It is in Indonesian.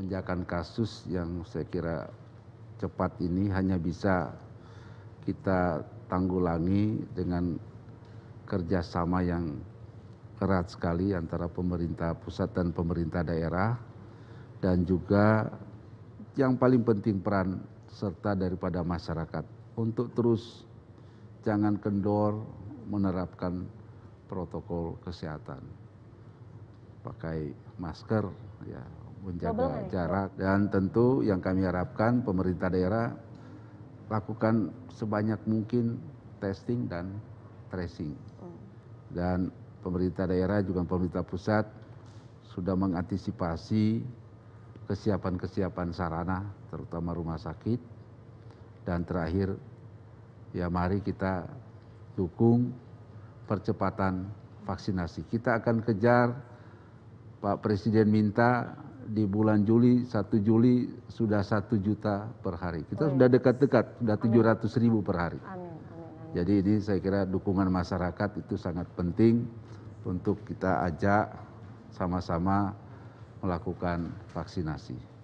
lonjakan kasus yang saya kira cepat ini hanya bisa kita tanggulangi dengan kerjasama yang erat sekali antara pemerintah pusat dan pemerintah daerah dan juga yang paling penting peran serta daripada masyarakat untuk terus jangan kendor menerapkan protokol kesehatan pakai masker ya menjaga jarak dan tentu yang kami harapkan pemerintah daerah lakukan sebanyak mungkin testing dan tracing hmm. dan pemerintah daerah juga pemerintah pusat sudah mengantisipasi kesiapan-kesiapan sarana terutama rumah sakit dan terakhir ya mari kita dukung percepatan vaksinasi kita akan kejar Pak Presiden minta di bulan Juli 1 Juli sudah satu juta per hari. Kita oh, Amin. Iya. sudah dekat-dekat sudah tujuh ratus ribu per hari. Amin. Amin. Jadi ini saya kira dukungan masyarakat itu sangat penting untuk kita ajak sama-sama melakukan vaksinasi.